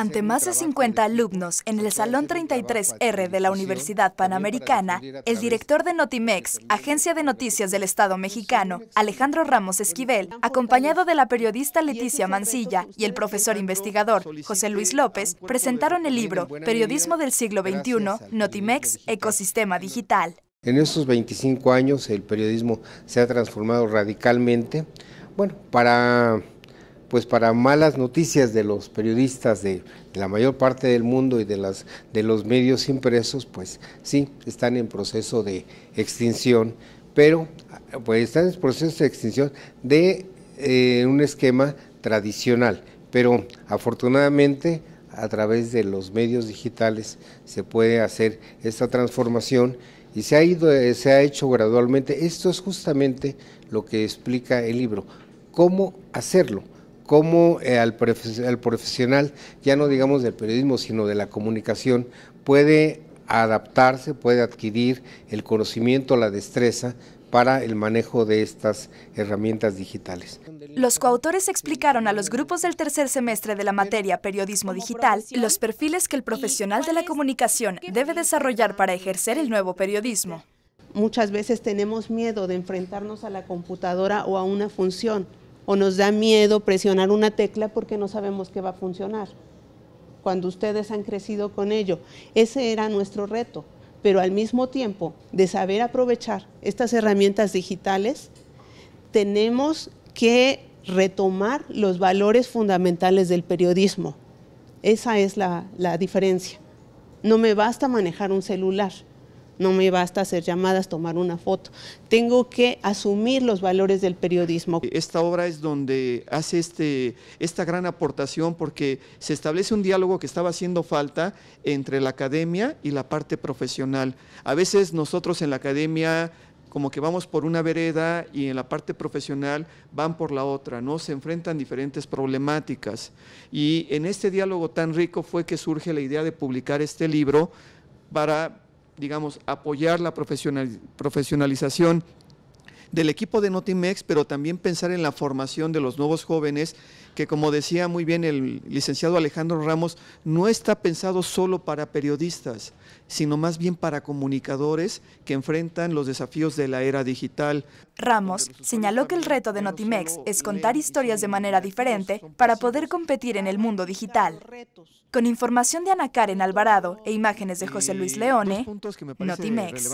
Ante más de 50 alumnos en el Salón 33R de la Universidad Panamericana, el director de Notimex, Agencia de Noticias del Estado Mexicano, Alejandro Ramos pues, Esquivel, acompañado de la periodista Leticia Mancilla y el profesor investigador José Luis López, pues, presentaron el libro pues, Periodismo del siglo XXI, Notimex, Ecosistema Digital. En estos 25 años el periodismo se ha transformado radicalmente, bueno, para pues para malas noticias de los periodistas de, la mayor parte del mundo y de, los medios impresos, pues sí, están en proceso de extinción, pero pues están en proceso de extinción de eh, un esquema tradicional, pero afortunadamente a través de los medios digitales se puede hacer esta transformación y se ha ido se ha hecho gradualmente. Esto es justamente lo que explica el libro, cómo hacerlo cómo eh, al, profesional, ya no digamos del periodismo, sino de la comunicación, puede adaptarse, puede adquirir el conocimiento, la destreza para el manejo de estas herramientas digitales. Los coautores explicaron a los grupos del tercer semestre de la materia Periodismo Digital los perfiles que el profesional de la comunicación debe desarrollar para ejercer el nuevo periodismo. Muchas veces tenemos miedo de enfrentarnos a la computadora o a una función o nos da miedo presionar una tecla porque no sabemos que va a funcionar, cuando ustedes han crecido con ello. Ese era nuestro reto, pero al mismo tiempo de saber aprovechar estas herramientas digitales, tenemos que retomar los valores fundamentales del periodismo. Esa es la, la diferencia. No me basta manejar un celular no me basta hacer llamadas, tomar una foto. Tengo que asumir los valores del periodismo. Esta obra es donde hace este, esta gran aportación porque se establece un diálogo que estaba haciendo falta entre la academia y la parte profesional. A veces nosotros en la academia como que vamos por una vereda y en la parte profesional van por la otra, ¿no? Se enfrentan diferentes problemáticas. Y en este diálogo tan rico fue que surge la idea de publicar este libro para digamos, apoyar la profesionalización del equipo de Notimex, pero también pensar en la formación de los nuevos jóvenes, que como decía muy bien el licenciado Alejandro Ramos, no está pensado solo para periodistas, sino más bien para comunicadores que enfrentan los desafíos de la era digital. Ramos señaló que el reto de Notimex es contar historias de manera diferente para poder competir en el mundo digital. Con información de Ana Karen Alvarado e imágenes de José Luis Leone, Notimex.